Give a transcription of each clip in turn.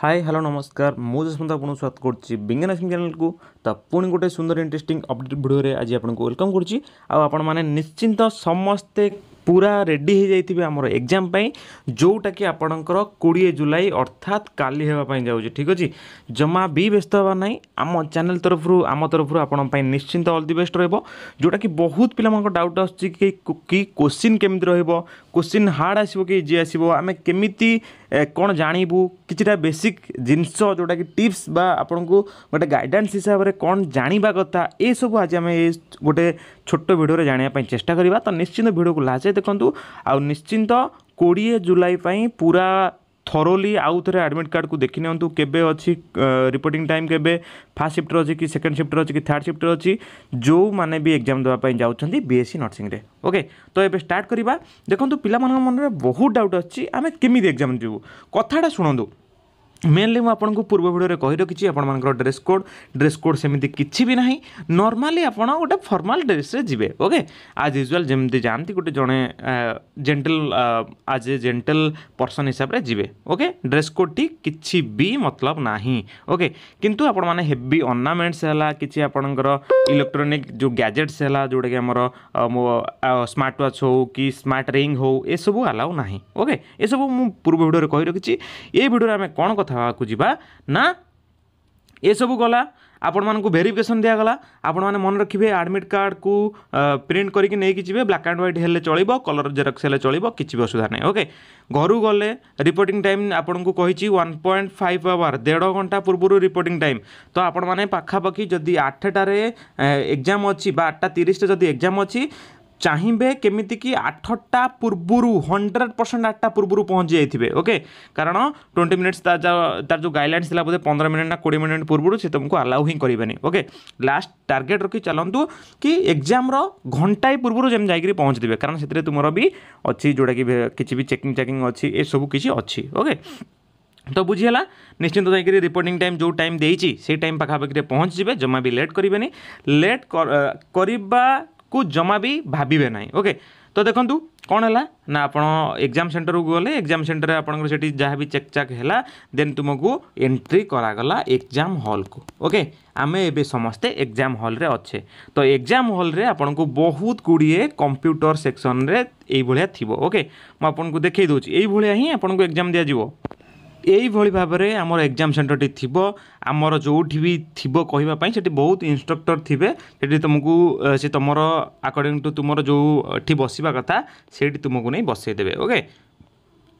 high hello ନମସ୍କାର ମୁଁ ଯଶମନ୍ତ ଆପଣଙ୍କୁ ସ୍ୱାଗତ କରୁଛି ବିଜ୍ଞାନ ଏଫ୍ଏମ୍ ଚ୍ୟାନେଲକୁ ତ ପୁଣି ଗୋଟେ ସୁନ୍ଦର ଇଣ୍ଟରେଷ୍ଟିଂ ଅପଡ଼େଟ୍ ଭିଡ଼ିଓରେ ଆଜି ଆପଣଙ୍କୁ ୱେଲକମ୍ କରୁଛି ଆଉ ଆପଣମାନେ ନିଶ୍ଚିନ୍ତ ସମସ୍ତେ ପୁରା ରେଡ଼ି ହୋଇଯାଇଥିବେ ଆମର ଏକ୍ଜାମ୍ ପାଇଁ ଯେଉଁଟାକି ଆପଣଙ୍କର କୋଡ଼ିଏ ଜୁଲାଇ ଅର୍ଥାତ୍ କାଲି ହେବା ପାଇଁ ଯାଉଛି ଠିକ୍ ଅଛି ଜମା ବି ବ୍ୟସ୍ତ ହେବା ନାହିଁ ଆମ ଚ୍ୟାନେଲ୍ ତରଫରୁ ଆମ ତରଫରୁ ଆପଣଙ୍କ ପାଇଁ ନିଶ୍ଚିନ୍ତ ଅଲ୍ ଦି ବେଷ୍ଟ ରହିବ ଯେଉଁଟାକି ବହୁତ ପିଲାମାନଙ୍କ ଡାଉଟ୍ ଆସୁଛି କି କି କୋଶ୍ଚିନ୍ କେମିତି ରହିବ କୋଶ୍ଚିନ୍ ହାର୍ଡ଼ ଆସିବ କି ଇଜି ଆସିବ ଆମେ କେମିତି କ'ଣ ଜାଣିବୁ କିଛିଟା ବେସିକ୍ ଜିନିଷ ଯେଉଁଟାକି ଟିପ୍ସ ବା ଆପଣଙ୍କୁ ଗୋଟେ ଗାଇଡ଼ାନ୍ସ ହିସାବରେ କ'ଣ ଜାଣିବା କଥା ଏସବୁ ଆଜି ଆମେ ଗୋଟେ ଛୋଟ ଭିଡ଼ିଓରେ ଜାଣିବା ପାଇଁ ଚେଷ୍ଟା କରିବା ତ ନିଶ୍ଚିନ୍ତ ଭିଡ଼ିଓକୁ ଲାଷ୍ଟ ଦେଖନ୍ତୁ ଆଉ ନିଶ୍ଚିନ୍ତ କୋଡ଼ିଏ ଜୁଲାଇ ପାଇଁ ପୁରା ଥରୋଲି ଆଉ ଥରେ ଆଡ଼ମିଟ୍ କାର୍ଡ଼କୁ ଦେଖିନିଅନ୍ତୁ କେବେ ଅଛି ରିପୋର୍ଟିଂ ଟାଇମ୍ କେବେ ଫାର୍ଷ୍ଟ ସିଫ୍ଟରେ ଅଛି କି ସେକେଣ୍ଡ ସିଫ୍ଟରେ ଅଛି କି ଥାର୍ଡ଼ ସିଫ୍ଟରେ ଅଛି ଯେଉଁମାନେ ବି ଏକ୍ଜାମ୍ ଦେବା ପାଇଁ ଯାଉଛନ୍ତି ବିଏସ୍ସି ନର୍ସିଂରେ ଓକେ ତ ଏବେ ଷ୍ଟାର୍ଟ କରିବା ଦେଖନ୍ତୁ ପିଲାମାନଙ୍କ ମନରେ ବହୁତ ଡାଉଟ୍ ଅଛି ଆମେ କେମିତି ଏକ୍ଜାମ୍ ଯିବୁ କଥାଟା ଶୁଣନ୍ତୁ मेनली मुझे आपको पूर्व भिडे रखी आपर ड्रेस कोड ड्रेस कोड सेमती किसी भी ना नर्माली आप गोटे फर्माल ड्रेस जी ओके आज यूजुआल जमी जाती गोटे जड़े जेन्टल आज ए जेन्टल पर्सन हिसाब से जी ओके ड्रेस कोड टी कि भी मतलब ना ओके कितु आपवी अर्नामेंट्स है कि आपंकर इलेक्ट्रोनिक जो गैजेट्स है जोटा कि स्मार्ट व्वाच हो कि स्मार्ट रिंग हो सबू अलाउ ना ओके ये सब मुझ पूर्व भिडे रखी ये भिडियो आम कौन कथ ଥାକୁ ଯିବା ନା ଏସବୁ ଗଲା ଆପଣମାନଙ୍କୁ ଭେରିଫିକେସନ୍ ଦିଆଗଲା ଆପଣମାନେ ମନେ ରଖିବେ ଆଡ଼ମିଟ୍ କାର୍ଡ଼କୁ ପ୍ରିଣ୍ଟ କରିକି ନେଇକି ଯିବେ ବ୍ଲାକ୍ ଆଣ୍ଡ ହ୍ୱାଇଟ୍ ହେଲେ ଚଳିବ କଲର୍ ଜେରକ୍ସ ହେଲେ ଚଳିବ କିଛି ବି ଅସୁବିଧା ନାହିଁ ଓକେ ଘରୁ ଗଲେ ରିପୋର୍ଟିଂ ଟାଇମ୍ ଆପଣଙ୍କୁ କହିଛି ୱାନ୍ ପଏଣ୍ଟ ଫାଇଭ୍ ଆୱାର୍ ଦେଢ଼ ଘଣ୍ଟା ପୂର୍ବରୁ ରିପୋର୍ଟିଂ ଟାଇମ୍ ତ ଆପଣମାନେ ପାଖାପାଖି ଯଦି ଆଠଟାରେ ଏକ୍ଜାମ୍ ଅଛି ବା ଆଠଟା ତିରିଶରେ ଯଦି ଏକ୍ଜାମ୍ ଅଛି ଚାହିଁବେ କେମିତିକି ଆଠଟା ପୂର୍ବରୁ ହଣ୍ଡ୍ରେଡ଼ ପରସେଣ୍ଟ ଆଠଟା ପୂର୍ବରୁ ପହଞ୍ଚି ଯାଇଥିବେ ଓକେ କାରଣ ଟ୍ୱେଣ୍ଟି ମିନିଟ୍ସ ତା'ର ଯେଉଁ ଗାଇଡ଼ଲାଇନ୍ସ ଥିଲା ବୋଧେ ପନ୍ଦର ମିନିଟ୍ ନା କୋଡ଼ିଏ ମିନିଟ୍ ପୂର୍ବରୁ ସେ ତୁମକୁ ଆଲାଉ ହିଁ କରିବେନି ଓକେ ଲାଷ୍ଟ ଟାର୍ଗେଟ୍ ରଖି ଚାଲନ୍ତୁ କି ଏକ୍ଜାମ୍ର ଘଣ୍ଟାଏ ପୂର୍ବରୁ ଯେମିତି ଯାଇକିରି ପହଞ୍ଚିଦେବେ କାରଣ ସେଥିରେ ତୁମର ବି ଅଛି ଯେଉଁଟାକି କିଛି ବି ଚେକିଂ ଚାକିଂ ଅଛି ଏସବୁ କିଛି ଅଛି ଓକେ ତ ବୁଝିହେଲା ନିଶ୍ଚିନ୍ତ ଯାଇକରି ରିପୋର୍ଟିଂ ଟାଇମ୍ ଯେଉଁ ଟାଇମ୍ ଦେଇଛି ସେଇ ଟାଇମ୍ ପାଖାପାଖିରେ ପହଞ୍ଚିଯିବେ ଜମା ବି ଲେଟ୍ କରିବେନି ଲେଟ୍ କରିବା କୁ ଜମା ବି ଭାବିବେ ନାହିଁ ଓକେ ତ ଦେଖନ୍ତୁ କ'ଣ ହେଲା ନା ଆପଣ ଏକ୍ଜାମ୍ ସେଣ୍ଟରକୁ ଗଲେ ଏକ୍ଜାମ୍ ସେଣ୍ଟରରେ ଆପଣଙ୍କର ସେଠି ଯାହା ବି ଚେକ୍ ଚାକ୍ ହେଲା ଦେନ୍ ତୁମକୁ ଏଣ୍ଟ୍ରି କରାଗଲା ଏକ୍ଜାମ୍ ହଲ୍କୁ ଓକେ ଆମେ ଏବେ ସମସ୍ତେ ଏକ୍ଜାମ୍ ହଲ୍ରେ ଅଛେ ତ ଏକ୍ଜାମ୍ ହଲ୍ରେ ଆପଣଙ୍କୁ ବହୁତ ଗୁଡ଼ିଏ କମ୍ପ୍ୟୁଟର ସେକ୍ସନ୍ରେ ଏଇଭଳିଆ ଥିବ ଓକେ ମୁଁ ଆପଣଙ୍କୁ ଦେଖାଇ ଦେଉଛି ଏଇଭଳିଆ ହିଁ ଆପଣଙ୍କୁ ଏକ୍ଜାମ୍ ଦିଆଯିବ এইভଳି ଭାବରେ ଆମର ଏକ୍ଜାମ୍ ସେଣ୍ଟରଟି ଥିବ ଆମର ଯେଉଁଠି ବି ଥିବ କହିବା ପାଇଁ ସେଠି ବହୁତ ଇନଷ୍ଟ୍ରକ୍ଟର୍ ଥିବେ ସେଠି ତୁମକୁ ସେ ତୁମର ଆକର୍ଡ଼ିଂ ଟୁ ତୁମର ଯେଉଁଠି ବସିବା କଥା ସେଇଠି ତୁମକୁ ନେଇ ବସେଇଦେବେ ଓକେ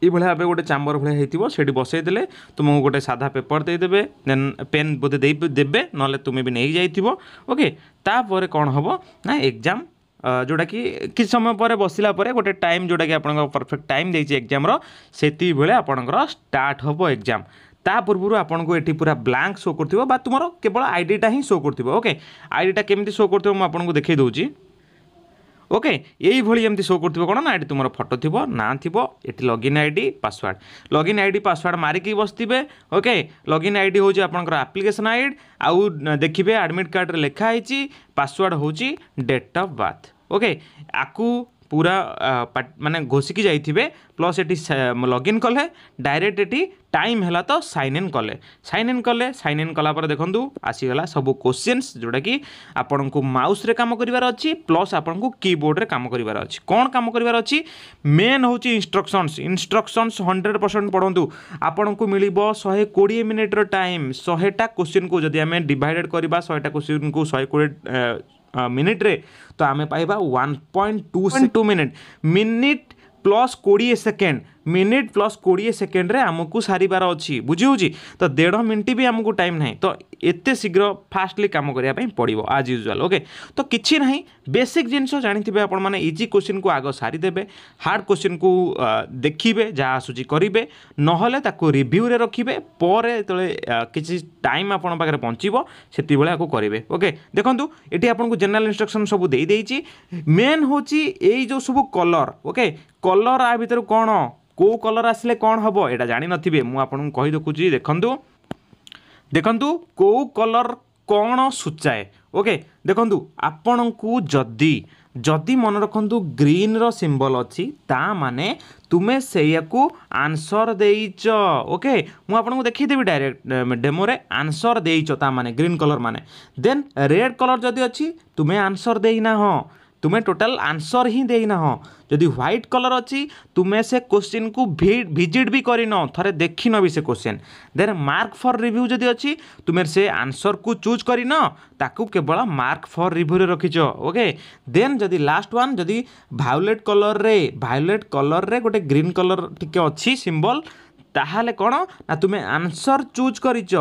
ଏଇଭଳି ଭାବେ ଗୋଟେ ଚାମ୍ବର ଭଳିଆ ହେଇଥିବ ସେଇଠି ବସେଇଦେଲେ ତୁମକୁ ଗୋଟେ ସାଧା ପେପର୍ ଦେଇଦେବେ ଦେନ୍ ପେନ୍ ବୋଧେ ଦେଇ ଦେବେ ନହେଲେ ତୁମେ ବି ନେଇକି ଯାଇଥିବ ଓକେ ତାପରେ କ'ଣ ହେବ ନା ଏକ୍ଜାମ୍ ଯେଉଁଟାକି କିଛି ସମୟ ପରେ ବସିଲା ପରେ ଗୋଟେ ଟାଇମ୍ ଯେଉଁଟାକି ଆପଣଙ୍କ ପରଫେକ୍ଟ ଟାଇମ୍ ଦେଇଛି ଏକ୍ଜାମ୍ର ସେତିକି ବେଳେ ଆପଣଙ୍କର ଷ୍ଟାର୍ଟ ହେବ ଏକ୍ଜାମ୍ ତା ପୂର୍ବରୁ ଆପଣଙ୍କୁ ଏଠି ପୁରା ବ୍ଲାଙ୍କ ଶୋ କରୁଥିବ ବା ତୁମର କେବଳ ଆଇଡ଼ିଟା ହିଁ ଶୋ କରୁଥିବ ଓକେ ଆଇଡ଼ିଟା କେମିତି ଶୋ କରୁଥିବ ମୁଁ ଆପଣଙ୍କୁ ଦେଖାଇ ଦେଉଛି ଓକେ ଏଇଭଳି ଏମିତି ଶୋ କରୁଥିବ କ'ଣ ନା ଏଠି ତୁମର ଫଟୋ ଥିବ ନାଁ ଥିବ ଏଠି login I D password login I D password ମାରିକି ବସିଥିବେ ଓକେ ଲଗଇନ୍ ଆଇ ଡ଼ି ହେଉଛି ଆପଣଙ୍କର ଆପ୍ଲିକେସନ୍ ଆଇ ଆଉ ଦେଖିବେ ଆଡ଼ମିଟ୍ କାର୍ଡ଼ରେ ଲେଖା ହେଇଛି ପାସୱାର୍ଡ଼ ହେଉଛି ଡେଟ୍ ଅଫ୍ ବାର୍ଥ ଓକେ ଆକୁ ପୁରା ମାନେ ଘୋଷିକି ଯାଇଥିବେ ପ୍ଲସ୍ ଏଠି ଲଗ୍ଇନ୍ କଲେ ଡାଇରେକ୍ଟ ଏଠି ଟାଇମ୍ ହେଲା ତ ସାଇନ୍ ଇନ୍ କଲେ ସାଇନ୍ ଇନ୍ କଲେ ସାଇନ୍ ଇନ୍ କଲା ପରେ ଦେଖନ୍ତୁ ଆସିଗଲା ସବୁ କୋଶ୍ଚିନ୍ସ ଯେଉଁଟାକି ଆପଣଙ୍କୁ ମାଉସ୍ରେ କାମ କରିବାର ଅଛି ପ୍ଲସ୍ ଆପଣଙ୍କୁ କିବୋର୍ଡ଼ରେ କାମ କରିବାର ଅଛି କ'ଣ କାମ କରିବାର ଅଛି ମେନ୍ ହେଉଛି ଇନଷ୍ଟ୍ରକ୍ସନ୍ସ ଇନଷ୍ଟ୍ରକ୍ସନ୍ସ ହଣ୍ଡ୍ରେଡ଼ ପରସେଣ୍ଟ ପଢ଼ନ୍ତୁ ଆପଣଙ୍କୁ ମିଳିବ ଶହେ କୋଡ଼ିଏ ମିନିଟ୍ର ଟାଇମ୍ ଶହେଟା କୋଶ୍ଚିନ୍କୁ ଯଦି ଆମେ ଡିଭାଇଡ଼େଡ଼ କରିବା ଶହେଟା କୋଶ୍ଚିନ୍କୁ ଶହେ କୋଡ଼ିଏ मिनिट्रे तो आम पाइबा वन पॉइंट टू से टू मिनिट मिनिट प्लस कोड़े सेकेंड ମିନିଟ୍ ପ୍ଲସ୍ କୋଡ଼ିଏ ସେକେଣ୍ଡରେ ଆମକୁ ସାରିବାର ଅଛି ବୁଝିହେଉଛି ତ ଦେଢ଼ ମିନିଟ୍ ବି ଆମକୁ ଟାଇମ୍ ନାହିଁ ତ ଏତେ ଶୀଘ୍ର ଫାଷ୍ଟଲି କାମ କରିବା ପାଇଁ ପଡ଼ିବ ଆଜ୍ ୟୁଜୁଆଲ୍ ଓକେ ତ କିଛି ନାହିଁ ବେସିକ୍ ଜିନିଷ ଜାଣିଥିବେ ଆପଣମାନେ ଇଜି କୋଶ୍ଚିନ୍କୁ ଆଗ ସାରିଦେବେ ହାର୍ଡ଼ କୋଶ୍ଚିନ୍କୁ ଦେଖିବେ ଯାହା ଆସୁଛି କରିବେ ନହେଲେ ତାକୁ ରିଭ୍ୟୁରେ ରଖିବେ ପରେ ଯେତେବେଳେ କିଛି ଟାଇମ୍ ଆପଣଙ୍କ ପାଖରେ ପହଞ୍ଚିବ ସେତିକିବେଳେ ଆକୁ କରିବେ ଓକେ ଦେଖନ୍ତୁ ଏଠି ଆପଣଙ୍କୁ ଜେନେରାଲ୍ ଇନଷ୍ଟ୍ରକ୍ସନ୍ ସବୁ ଦେଇଦେଇଛି ମେନ୍ ହେଉଛି ଏଇ ଯେଉଁ ସବୁ କଲର୍ ଓକେ କଲର୍ ଆ ଭିତରୁ କ'ଣ କେଉଁ କଲର୍ ଆସିଲେ କ'ଣ ହେବ ଏଇଟା ଜାଣିନଥିବେ ମୁଁ ଆପଣଙ୍କୁ କହି ଦେଖୁଛି ଦେଖନ୍ତୁ ଦେଖନ୍ତୁ କେଉଁ କଲର୍ କ'ଣ ସୂଚାଏ ଓକେ ଦେଖନ୍ତୁ ଆପଣଙ୍କୁ ଯଦି ଯଦି ମନେ ରଖନ୍ତୁ ଗ୍ରୀନ୍ର ସିମ୍ବଲ୍ ଅଛି ତା ମାନେ ତୁମେ ସେଇଆକୁ ଆନ୍ସର୍ ଦେଇଛ ଓକେ ମୁଁ ଆପଣଙ୍କୁ ଦେଖେଇଦେବି ଡାଇରେକ୍ଟ ଡେମୋରେ ଆନ୍ସର୍ ଦେଇଛ ତା ମାନେ ଗ୍ରୀନ୍ କଲର୍ ମାନେ ଦେନ୍ ରେଡ଼୍ କଲର୍ ଯଦି ଅଛି ତୁମେ ଆନ୍ସର୍ ଦେଇନା ହଁ তুমি টোটাল আনসর ହିଁ ଦେଇନାହ ଯଦି ହ୍ୱାଇଟ୍ କଲର୍ ଅଛି ତୁମେ ସେ କୋଶ୍ଚିନ୍କୁ ଭିଜିଟ୍ ବି କରିନ ଥରେ ଦେଖିନ ବି ସେ question then mark for review ଯଦି ଅଛି ତୁମେ ସେ ଆନ୍ସର୍କୁ ଚୁଜ୍ କରିନ ତାକୁ କେବଳ ମାର୍କ ଫର୍ ରିଭ୍ୟୁରେ ରଖିଛ ଓକେ ଦେନ୍ ଯଦି ଲାଷ୍ଟ ୱାନ୍ ଯଦି ଭାଓଲେଟ୍ କଲର୍ରେ ଭାଓଲେଟ୍ କଲର୍ରେ ଗୋଟେ ଗ୍ରୀନ୍ କଲର୍ ଟିକେ ଅଛି ସିମ୍ବଲ୍ ତାହେଲେ କ'ଣ ନା ତୁମେ ଆନ୍ସର୍ ଚୁଜ୍ କରିଛ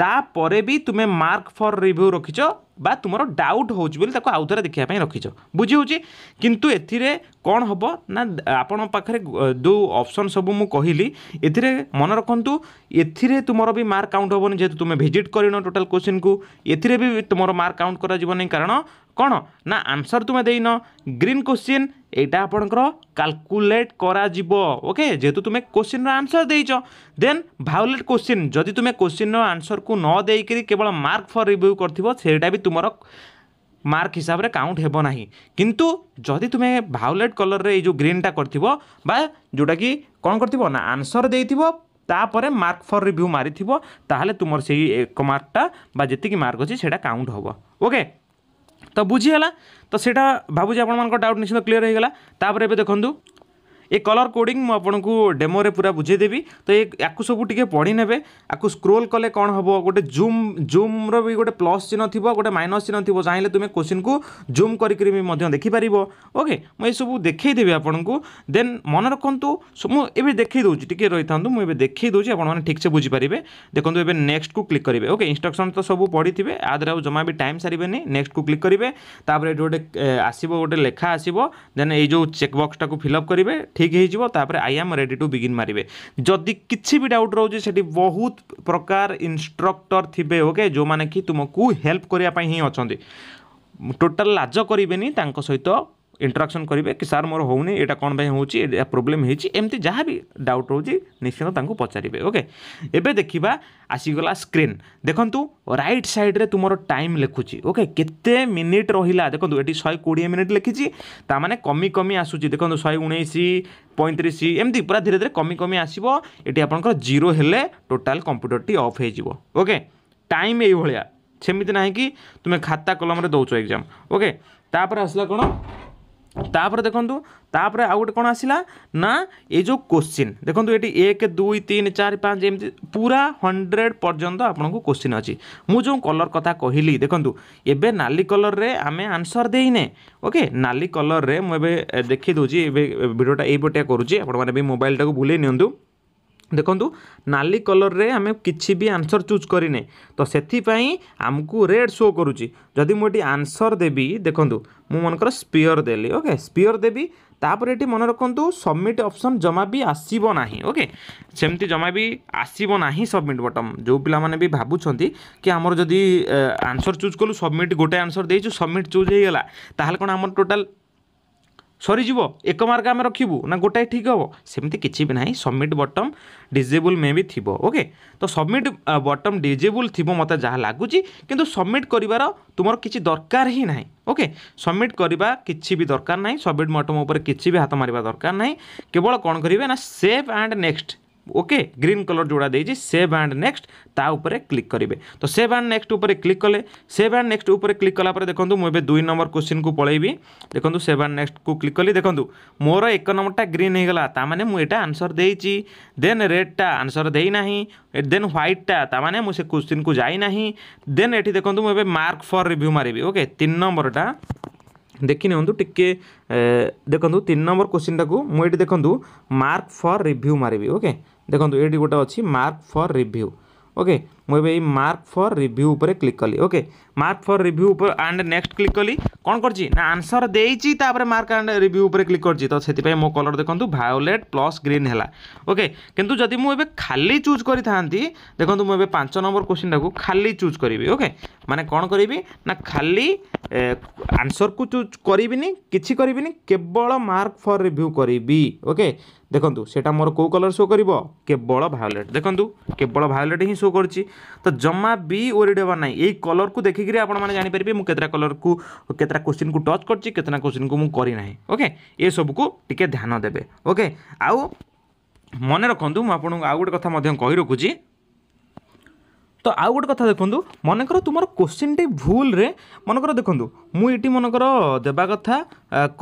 ତାପରେ ବି ତୁମେ ମାର୍କ ଫର୍ ରିଭ୍ୟୁ ରଖିଛ ବା ତୁମର ଡାଉଟ୍ ହେଉଛି ବୋଲି ତାକୁ ଆଉଥରେ ଦେଖିବା ପାଇଁ ରଖିଛ ବୁଝି ହେଉଛି କିନ୍ତୁ ଏଥିରେ କ'ଣ ହେବ ନା ଆପଣଙ୍କ ପାଖରେ ଯେଉଁ ଅପସନ୍ ସବୁ ମୁଁ କହିଲି ଏଥିରେ ମନେ ରଖନ୍ତୁ ଏଥିରେ ତୁମର ବି ମାର୍କ କାଉଣ୍ଟ ହେବନି ଯେହେତୁ ତୁମେ ଭିଜିଟ୍ କରିନ ଟୋଟାଲ୍ କୋଶ୍ଚିନ୍କୁ ଏଥିରେ ବି ତୁମର ମାର୍କ କାଉଣ୍ଟ କରାଯିବନି କାରଣ କ'ଣ ନା ଆନ୍ସର୍ ତୁମେ ଦେଇନ ଗ୍ରୀନ୍ କୋଶ୍ଚିନ୍ এইটা আপনার কাল্কুলেট করা যাব ওকে যেহেতু তুমি কোশ্চিন্র আনসর দিয়েছ দেন ভায়োলেট কোশ্চিন যদি তুমি কোশ্চিন্র আনসরক নদেকি কেবল মার্ক ফর রিভিউ করথিব সেইটা বি তোমার মার্ক হিসাবে কাউন্ট হব না কিন্তু যদি তুমি ভায়োলেট কলরের এই যে গ্রিনটা করথিব বা যেটা কি কোণ করথিব না আনসর দেইথিব তাপরে মার্ক ফর রিভিউ মারিথিব তাহলে তোমার সেই এক মার্কটা বা যেতিকি মার্ক অছি সেটা কাউন্ট হব ওকে ତ ବୁଝିହେଲା ତ ସେଇଟା ଭାବୁଛି ଆପଣମାନଙ୍କ ଡାଉଟ୍ ନିଶ୍ଚିନ୍ତ କ୍ଲିଅର୍ ହେଇଗଲା ତାପରେ ଏବେ ଦେଖନ୍ତୁ ଏ କଲର୍ କୋଡ଼ିଂ ମୁଁ ଆପଣଙ୍କୁ ଡେମୋରେ ପୁରା ବୁଝେଇଦେବି ତ ଏ ୟାକୁ ସବୁ ଟିକେ ପଢ଼ିନେବେ ୟାକୁ ସ୍କ୍ରୋଲ୍ କଲେ କ'ଣ ହେବ ଗୋଟେ ଜୁମ୍ ଜୁମ୍ର ବି ଗୋଟେ ପ୍ଲସ୍ ଚିହ୍ନ ଥିବ ଗୋଟେ ମାଇନସ୍ ଚିହ୍ନ ଥିବ ଚାହିଁଲେ ତୁମେ କୋଶ୍ଚିନ୍କୁ ଜୁମ୍ କରିକିରି ବି ମଧ୍ୟ ଦେଖିପାରିବ ଓକେ ମୁଁ ଏସବୁ ଦେଖେଇଦେବି ଆପଣଙ୍କୁ ଦେନ୍ ମନେ ରଖନ୍ତୁ ମୁଁ ଏବେ ଦେଖେଇ ଦେଉଛି ଟିକେ ରହିଥାନ୍ତୁ ମୁଁ ଏବେ ଦେଖେଇ ଦେଉଛି ଆପଣମାନେ ଠିକ୍ସେ ବୁଝିପାରିବେ ଦେଖନ୍ତୁ ଏବେ ନେକ୍ସଟକୁ କ୍ଲିକ୍ କରିବେ ଓକେ ଇନଷ୍ଟ୍ରକ୍ସନ୍ ତ ସବୁ ପଢ଼ିଥିବେ ଆ ଦେହରେ ଆଉ ଜମା ବି ଟାଇମ୍ ସାରିବେନି ନେକ୍ସଟକୁ କ୍ଲିକ୍ କରିବେ ତାପରେ ଏଠି ଗୋଟେ ଆସିବ ଗୋଟେ ଲେଖା ଆସିବ ଦେନ୍ ଏଇ ଯେଉଁ ଚେକ୍ ବକ୍ସଟାକୁ ଫିଲ୍ଅପ୍ କରିବେ ঠিক হয়েযিব তাপরে I am ready to begin মারিবে যদি কিছু বি ডাউট রয়েছে সেটি বহুত প্রকার ইনস্ট্রক্টর থিবে ওকে ଯେଉଁମାନେ କି ତୁମକୁ ହେଲ୍ପ କରିବା ପାଇଁ ହିଁ ଅଛନ୍ତି ଟୋଟାଲ ଲାଜ କରିବେନି ତାଙ୍କ ସହିତ ইন্টরাকশন করবে কি ସାର୍ ମୋର ହେଉନି ଏଇଟା କ'ଣ ପାଇଁ ହେଉଛି ଏଇଟା ପ୍ରୋବ୍ଲେମ୍ ହେଇଛି ଏମିତି ଯାହା ବି ଡାଉଟ୍ ରହୁଛି ନିଶ୍ଚିନ୍ତ ତାଙ୍କୁ ପଚାରିବେ ଓକେ ଏବେ ଦେଖିବା ଆସିଗଲା ସ୍କ୍ରିନ୍ ଦେଖନ୍ତୁ ରାଇଟ୍ ସାଇଡ଼୍ରେ ତୁମର ଟାଇମ୍ ଲେଖୁଛି ଓକେ କେତେ ମିନିଟ୍ ରହିଲା ଦେଖନ୍ତୁ ଏଠି ଶହେ କୋଡ଼ିଏ ମିନିଟ୍ ଲେଖିଛି ତା ମାନେ କମି କମି ଆସୁଛି ଦେଖନ୍ତୁ ଶହେ ଉଣେଇଶ ପଇଁତିରିଶ ଏମିତି ପୁରା ଧୀରେ ଧୀରେ କମି କମି ଆସିବ ଏଠି ଆପଣଙ୍କର ଜିରୋ ହେଲେ ଟୋଟାଲ୍ କମ୍ପ୍ୟୁଟରଟି ଅଫ୍ ହେଇଯିବ ଓକେ ଟାଇମ୍ ଏଇଭଳିଆ ସେମିତି ନାହିଁ କି ତୁମେ ଖାତା କଲମରେ ଦେଉଛ ଏକ୍ଜାମ୍ ଓକେ ତାପରେ ଆସିଲା କ'ଣ তাপরে দেখুন তাপরে আউ গোটে কোণ আসলা না এই যে কোশ্চিন দেখুন এটি এক দুই তিন চারি পাঁচ এমতি পুরা হন্ড্রেড পর্যন্ত আপনার কোশ্চিন অছি মু যে কলর কথা কহিলি দেখুন এবে নালি কলরের আমি আনসর দেইনে ওকে নালি কলরের মু এবে দেখি দেছি এবে ভিডিওটা এইপটিয়া করুছি আপনার মোবাইলটা ভুলে নিউ ଦେଖନ୍ତୁ ନାଲି କଲର୍ରେ ଆମେ କିଛି ବି ଆନ୍ସର୍ ଚୁଜ୍ କରିନେ ତ ସେଥିପାଇଁ ଆମକୁ ରେଡ଼୍ ଶୋ କରୁଛି ଯଦି ମୁଁ ଏଠି ଆନ୍ସର୍ ଦେବି ଦେଖନ୍ତୁ ମୁଁ ମନେକର ସ୍ପିୟର୍ ଦେଲି ଓକେ ସ୍ପିୟର୍ ଦେବି ତାପରେ ଏଠି ମନେ ରଖନ୍ତୁ ସବମିଟ୍ ଅପସନ୍ ଜମା ବି ଆସିବ ନାହିଁ ଓକେ ସେମିତି ଜମା ବି ଆସିବ ନାହିଁ ସବମିଟ୍ ବଟମ୍ ଯେଉଁ ପିଲାମାନେ ବି ଭାବୁଛନ୍ତି କି ଆମର ଯଦି ଆନ୍ସର୍ ଚୁଜ୍ କଲୁ ସବମିଟ୍ ଗୋଟେ ଆନ୍ସର୍ ଦେଇଛୁ ସବମିଟ୍ ଚୁଜ୍ ହେଇଗଲା ତାହେଲେ କ'ଣ ଆମର ଟୋଟାଲ୍ ସରିଯିବ ଏକ ମାର୍କ ଆମେ ରଖିବୁ ନା ଗୋଟାଏ ଠିକ୍ ହେବ ସେମିତି କିଛି ବି ନାହିଁ ସବମିଟ୍ ବଟମ୍ ଡିଜେବୁଲ୍ ମେ ବି ଥିବ ଓକେ ତ ସବମିଟ୍ ବଟମ୍ ଡିଜେବୁଲ୍ ଥିବ ମୋତେ ଯାହା ଲାଗୁଛି କିନ୍ତୁ ସବମିଟ୍ କରିବାର ତୁମର କିଛି ଦରକାର ହିଁ ନାହିଁ ଓକେ ସବମିଟ୍ କରିବା କିଛି ବି ଦରକାର ନାହିଁ ସବମିଟ୍ ବଟମ୍ ଉପରେ କିଛି ବି ହାତ ମାରିବା ଦରକାର ନାହିଁ କେବଳ କ'ଣ କରିବେ ନା save and next okay green colour যেটা দিয়েছি সেভ অ্যান্ড নেক্সট তা উপরে ক্লিক করবে তো সেভ অ্যান্ড নেক্সট উপরে ক্লিক কলে সেভ অ্যান্ড নেক্সট উপরে ক্লিক কলাপরে দেখুন মু এবার দুই নম্বর কোশ্চিন কু পলাইবি দেখুন সেভ অ্যান্ড নেক্সট কু ক্লিক কলি দেখুন মোর এক নম্বরটা গ্রিন হয়ে গলা তা মানে মু এটা আনসর দিয়েছি দেন রেডটা আনসর দেই না দেন হোয়াইটটা তা মানে মু সে কোশ্চিন কু যাই না দেন এটি দেখুন মু এবার মার্ক ফর রিভিউ মারিবি ওকে তিন নম্বরটা দেখি নিউ টিকি দেখুন তিন নম্বর কোশ্চিনটা মু এটি দেখুন মার্ক ফর রিভিউ মারিবি ওকে ଦେଖନ୍ତୁ ଏଇଠି ଗୋଟେ ଅଛି ମାର୍କ ଫର୍ ରିଭ୍ୟୁ ଓକେ ମୁଁ ଏବେ ଏଇ ମାର୍କ ଫର୍ ରିଭ୍ୟୁ ଉପରେ କ୍ଲିକ୍ କଲି ଓକେ ମାର୍କ ଫର୍ ରିଭ୍ୟୁ ଉପରେ ଆଣ୍ଡ ନେକ୍ସଟ କ୍ଲିକ୍ କଲି କ'ଣ କରିଛି ନା ଆନ୍ସର ଦେଇଛି ତାପରେ ମାର୍କ ଆଣ୍ଡ ରିଭ୍ୟୁ ଉପରେ କ୍ଲିକ୍ କରିଛି ତ ସେଥିପାଇଁ ମୋ କଲର୍ ଦେଖନ୍ତୁ ଭାଓଲେଟ୍ ପ୍ଲସ୍ ଗ୍ରୀନ୍ ହେଲା ଓକେ କିନ୍ତୁ ଯଦି ମୁଁ ଏବେ ଖାଲି ଚୁଜ୍ କରିଥାନ୍ତି ଦେଖନ୍ତୁ ମୁଁ ଏବେ ପାଞ୍ଚ ନମ୍ବର କୋଶ୍ଚିନ୍ଟାକୁ ଖାଲି ଚୁଜ୍ କରିବି ଓକେ ମାନେ କ'ଣ କରିବି ନା ଖାଲି ଆନ୍ସରକୁ ଚୁଜ୍ କରିବିନି କିଛି କରିବିନି କେବଳ ମାର୍କ ଫର୍ ରିଭ୍ୟୁ କରିବି ଓକେ ଦେଖନ୍ତୁ সেটা মোর কেউ কলর শো করব কেবল ভায়োলেট দেখুন কেবল ভায়োলেট হি শো করছি ତ ଜମା ବି ୱରିଡ୍ ହେବାର ନାହିଁ ଏଇ କଲର୍କୁ ଦେଖିକିରି ଆପଣମାନେ ଜାଣିପାରିବେ ମୁଁ କେତେଟା କଲର୍କୁ କେତେଟା କୋଶ୍ଚିନ୍କୁ ଟଚ୍ କରିଛି କେତେଟା କୋଶ୍ଚିନ୍କୁ ମୁଁ କରିନାହିଁ ଓକେ ଏସବୁକୁ ଟିକେ ଧ୍ୟାନ ଦେବେ ଓକେ ଆଉ ମନେ ରଖନ୍ତୁ ମୁଁ ଆପଣଙ୍କୁ ଆଉ ଗୋଟେ କଥା ମଧ୍ୟ କହି ରଖୁଛି তো আউ গোটে কথা দেখুন মনেকর তোমার কোশ্চিনটি ভুলরে মনেকর দেখুন মু এটি মনেকর দেবা কথা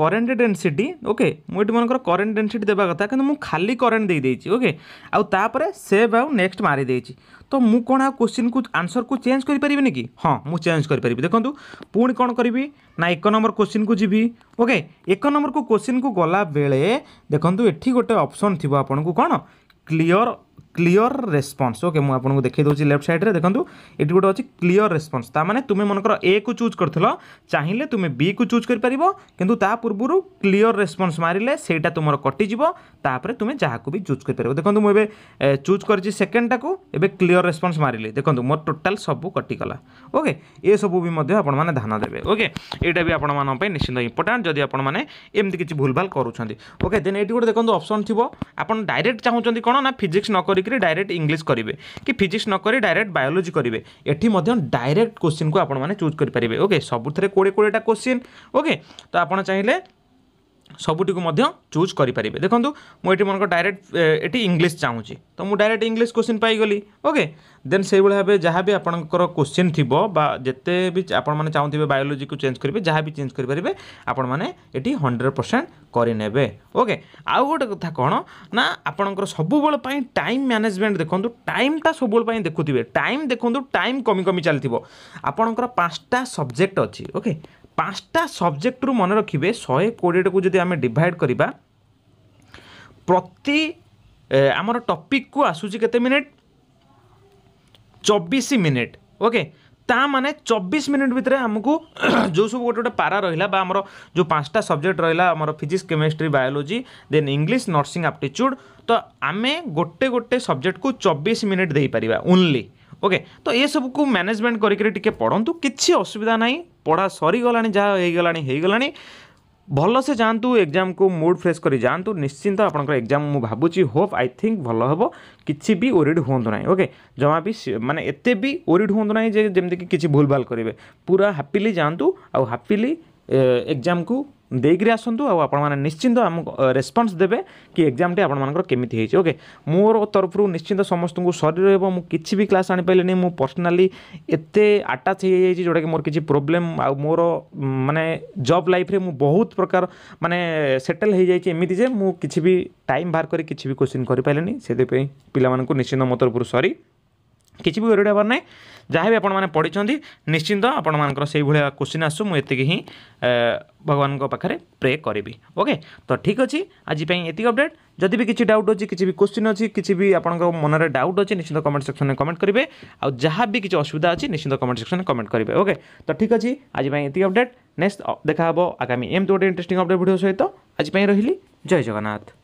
করেন্ট ডেনসিটি ওকে মু এটি মনেকর করেন্ট ডেনসিটি দেবা কথা কিন্তু মু খালি করেন্ট দিয়ে দিয়েছি ওকে আউ তাপরে সেভ আউ নেক্সট মারি দিয়েছি তো মু কোণ আউ কোশ্চিন কু আনসর কু চেঞ্জ করে পারিবিনি কি হ্যাঁ মু চেঞ্জ করে পারিবি দেখুন পুনি কোণ করিবি না এক নম্বর কোশ্চিন কু যিবি ওকে এক নম্বর কু কোশ্চিন কু গলা বেলে দেখুন এটি গোটে অপশন থিব আপনার কোণ ক্লিয়র ক্লিয়র রেসপন্স ওকে মু আপনার দেখে দেছি লেফট সাইড্রে দেখুন এটি গোটে অনেক ক্লিয়র রেসপন্স তা মানে তুমি মনে কর এ কু চুজ করলে চাইলে তুমি বি কু চুজ করে পার কিন্তু তা পূর্বর ক্লিয়র রেসপন্স মারিলে সেইটা তোমার কটিযোগ তাপরে তুমি যাকে বি চুজ করে পার দেখুন মু এবে চুজ করছি সেকেন্ডটা এবে ক্লিয়র রেসপন্স মারিলি দেখুন মোর টোটাল সবু কটিগলা ওকে এসবু বি আপন মানে ধ্যান দেবে ওকে এইটা বি আপন মানুষ নিশ্চিন্ত ইম্পর্টাট যদি আপন মানে এমতি কিছু ভুলভাল করছেন ওকে দেন এটি গোটে দেখুন অপসন থাকবে আপনার ডাইরেক্ট চাহুন কোণ না ফিজিক্স ন କରିକି ଡାଇରେକ୍ଟ ଇଂଲିଶ କରିବେ କି ଫିଜିକ୍ସ ନ କରି ଡାଇରେକ୍ଟ ବାୟୋଲୋଜି କରିବେ ଏଠି ମଧ୍ୟ ଡାଇରେକ୍ଟ କୋଶ୍ଚିନ୍କୁ ଆପଣମାନେ ଚୁଜ୍ କରିପାରିବେ ଓକେ ସବୁଥିରେ କୋଡ଼ିଏ କୋଡ଼ିଏଟା କୋଶ୍ଚିନ୍ ଓକେ ତ ଆପଣ ଚାହିଁଲେ ସବୁଟିକୁ ମଧ୍ୟ ଚୁଜ୍ କରିପାରିବେ ଦେଖନ୍ତୁ ମୁଁ ଏଠି ମନେକର ଡାଇରେକ୍ଟ ଏଠି ଇଂଲିଶ ଚାହୁଁଛି ତ ମୁଁ ଡାଇରେକ୍ଟ ଇଂଲିଶ କୋଶ୍ଚିନ୍ ପାଇଗଲି ଓକେ ଦେନ୍ ସେଇଭଳି ଭାବେ ଯାହା ବି ଆପଣଙ୍କର କୋଶ୍ଚିନ୍ ଥିବ ବା ଯେତେ ବି ଆପଣମାନେ ଚାହୁଁଥିବେ ବାୟୋଲୋଜିକୁ ଚେଞ୍ଜ କରିବେ ଯାହା ବି ଚେଞ୍ଜ କରିପାରିବେ ଆପଣମାନେ ଏଠି ହଣ୍ଡ୍ରେଡ଼ ପରସେଣ୍ଟ କରିନେବେ ଓକେ ଆଉ ଗୋଟେ କଥା କ'ଣ ନା ଆପଣଙ୍କର ସବୁବେଳେ ପାଇଁ ଟାଇମ୍ ମ୍ୟାନେଜମେଣ୍ଟ ଦେଖନ୍ତୁ ଟାଇମ୍ଟା ସବୁବେଳେ ପାଇଁ ଦେଖୁଥିବେ ଟାଇମ୍ ଦେଖନ୍ତୁ ଟାଇମ୍ କମି କମି ଚାଲିଥିବ ଆପଣଙ୍କର ପାଞ୍ଚଟା ସବଜେକ୍ଟ ଅଛି ଓକେ পাঁচটা ସବଜେକ୍ଟରୁ ମନେ ରଖିବେ ଶହେ କୋଡ଼ିଏଟାକୁ ଯଦି ଆମେ ଡିଭାଇଡ଼ କରିବା ପ୍ରତି ଆମର ଟପିକ୍କୁ ଆସୁଛି କେତେ ମିନିଟ୍ ଚବିଶ ମିନିଟ୍ ଓକେ ତା ମାନେ ଚବିଶ ମିନିଟ୍ ଭିତରେ ଆମକୁ ଯେଉଁ ସବୁ ଗୋଟେ ଗୋଟେ ପାରା ରହିଲା ବା ଆମର ଯେଉଁ ପାଞ୍ଚଟା ସବଜେକ୍ଟ ରହିଲା ଆମର physics chemistry biology then English nursing aptitude ତ ଆମେ ଗୋଟେ ଗୋଟେ ସବଜେକ୍ଟକୁ ଚବିଶ ମିନିଟ୍ ଦେଇପାରିବା ଓନ୍ଲି ଓକେ ତ ଏସବୁକୁ ମ୍ୟାନେଜମେଣ୍ଟ କରିକିରି ଟିକେ ପଢ଼ନ୍ତୁ କିଛି ଅସୁବିଧା ନାହିଁ ପଢ଼ା ସରିଗଲାଣି ଯାହା ହେଇଗଲାଣି ହେଇଗଲାଣି ଭଲସେ ଯାଆନ୍ତୁ ଏକ୍ଜାମ୍କୁ ମୁଡ୍ ଫ୍ରେଶ୍ କରି ଯାଆନ୍ତୁ ନିଶ୍ଚିନ୍ତ ଆପଣଙ୍କର ଏକ୍ଜାମ୍ ମୁଁ ଭାବୁଛି ହୋପ୍ ଆଇ ଥିଙ୍କ୍ ଭଲ ହେବ କିଛି ବି ଓରିଡ୍ ହୁଅନ୍ତୁ ନାହିଁ ଓକେ ଜମା ବି ମାନେ ଏତେ ବି ଓରିଡ୍ ହୁଅନ୍ତୁ ନାହିଁ ଯେ ଯେମିତିକି କିଛି ଭୁଲଭାଲ କରିବେ ପୁରା ହାପିଲି ଯାଆନ୍ତୁ ଆଉ ହାପିଲି ଏକ୍ଜାମ୍କୁ ଦେଇକିରି ଆସନ୍ତୁ ଆଉ ଆପଣମାନେ ନିଶ୍ଚିନ୍ତ ଆମ ରେସ୍ପନ୍ସ ଦେବେ କି ଏକ୍ଜାମଟି ଆପଣମାନଙ୍କର କେମିତି ହେଇଛି ଓକେ ମୋର ତରଫରୁ ନିଶ୍ଚିନ୍ତ ସମସ୍ତଙ୍କୁ ସରି ରହିବ ମୁଁ କିଛି ବି କ୍ଲାସ୍ ଆଣିପାରିଲିନି ମୁଁ ପର୍ସନାଲି ଏତେ ଆଟାଚ୍ ହେଇଯାଇଛି ଯେଉଁଟାକି ମୋର କିଛି ପ୍ରୋବ୍ଲେମ୍ ଆଉ ମୋର ମାନେ ଜବ୍ ଲାଇଫ୍ରେ ମୁଁ ବହୁତ ପ୍ରକାର ମାନେ ସେଟେଲ୍ ହେଇଯାଇଛି ଏମିତି ଯେ ମୁଁ କିଛି ବି ଟାଇମ୍ ବାହାର କରି କିଛି ବି କୋଶ୍ଚିନ୍ କରିପାରିଲିନି ସେଥିପାଇଁ ପିଲାମାନଙ୍କୁ ନିଶ୍ଚିନ୍ତ ମୋ ତରଫରୁ ସରି କିଛି ବି ୱରିଡ଼ ହେବାର ନାହିଁ ଯାହା ବି ଆପଣମାନେ ପଢ଼ିଛନ୍ତି ନିଶ୍ଚିନ୍ତ ଆପଣମାନଙ୍କର ସେଇଭଳିଆ କୋଶ୍ଚିନ୍ ଆସୁ ମୁଁ ଏତିକି ହିଁ ଭଗବାନଙ୍କ ପାଖରେ ପ୍ରେ କରିବି ଓକେ ତ ଠିକ୍ ଅଛି ଆଜି ପାଇଁ ଏତିକି ଅପଡ଼େଟ୍ ଯଦି ବି କିଛି ଡାଉଟ୍ ଅଛି କିଛି ବି କୋଶ୍ଚିନ୍ ଅଛି କିଛି ବି ଆପଣଙ୍କ ମନରେ ଡାଉଟ୍ ଅଛି ନିଶ୍ଚିନ୍ତ କମେଣ୍ଟ ସେକ୍ସନରେ କମେଣ୍ଟ କରିବେ ଆଉ ଯାହା ବି କିଛି ଅସୁବିଧା ଅଛି ନିଶ୍ଚିନ୍ତ କମେଣ୍ଟ ସେକ୍ସନରେ କମେଣ୍ଟ କରିବେ ଓକେ ତ ଠିକ୍ ଅଛି ଆଜି ପାଇଁ ଏତିକି ଅପଡ଼େଟ୍ ନେକ୍ସଟ ଦେଖା ହେବ ଆଗାମୀ ଏମିତି ଗୋଟେ ଇଣ୍ଟରେଷ୍ଟିଂ ଅପଡ଼େଟ୍ ଭିଡ଼ିଓ ସହିତ ଆଜି ପାଇଁ ରହିଲି ଜୟ ଜଗନ୍ନାଥ